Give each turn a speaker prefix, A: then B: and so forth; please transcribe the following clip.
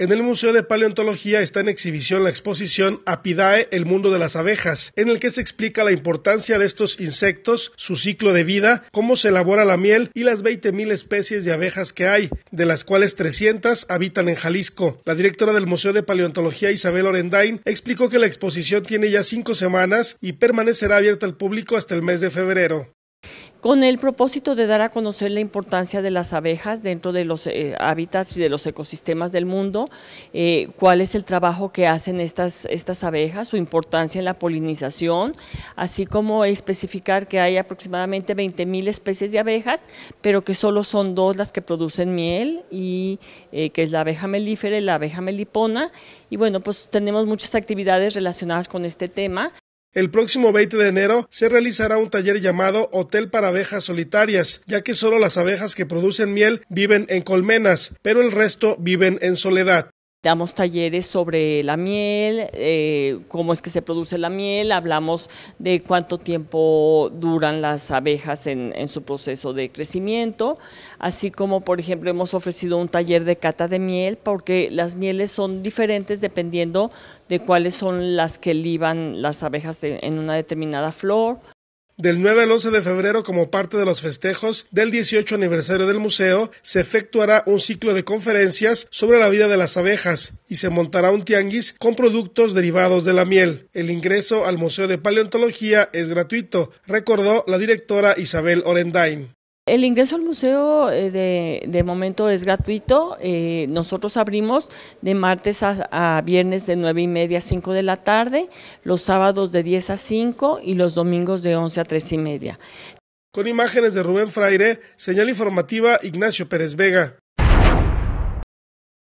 A: En el Museo de Paleontología está en exhibición la exposición Apidae, el mundo de las abejas, en el que se explica la importancia de estos insectos, su ciclo de vida, cómo se elabora la miel y las 20.000 especies de abejas que hay, de las cuales 300 habitan en Jalisco. La directora del Museo de Paleontología, Isabel Orendain, explicó que la exposición tiene ya cinco semanas y permanecerá abierta al público hasta el mes de febrero
B: con el propósito de dar a conocer la importancia de las abejas dentro de los eh, hábitats y de los ecosistemas del mundo, eh, cuál es el trabajo que hacen estas, estas abejas, su importancia en la polinización, así como especificar que hay aproximadamente 20.000 especies de abejas, pero que solo son dos las que producen miel, y eh, que es la abeja melífera y la abeja melipona, y bueno, pues tenemos muchas actividades relacionadas con
A: este tema. El próximo 20 de enero se realizará un taller llamado Hotel para abejas solitarias, ya que solo las abejas que producen miel viven en colmenas, pero el resto viven en soledad.
B: Damos talleres sobre la miel, eh, cómo es que se produce la miel, hablamos de cuánto tiempo duran las abejas en, en, su proceso de crecimiento, así como por ejemplo hemos ofrecido un taller de cata de miel porque las mieles son diferentes dependiendo de cuáles son las que liban las abejas en una determinada flor.
A: Del 9 al 11 de febrero, como parte de los festejos del 18 aniversario del museo, se efectuará un ciclo de conferencias sobre la vida de las abejas y se montará un tianguis con productos derivados de la miel. El ingreso al Museo de Paleontología es gratuito, recordó la directora Isabel Orendain.
B: El ingreso al museo eh, de, momento es gratuito, eh, nosotros abrimos de martes a, a, viernes de 9 y media a 5 de la tarde, los sábados de 10 a 5 y los domingos de 11 a 3 y media.
A: Con imágenes de Rubén Fraire, señal informativa Ignacio Pérez Vega.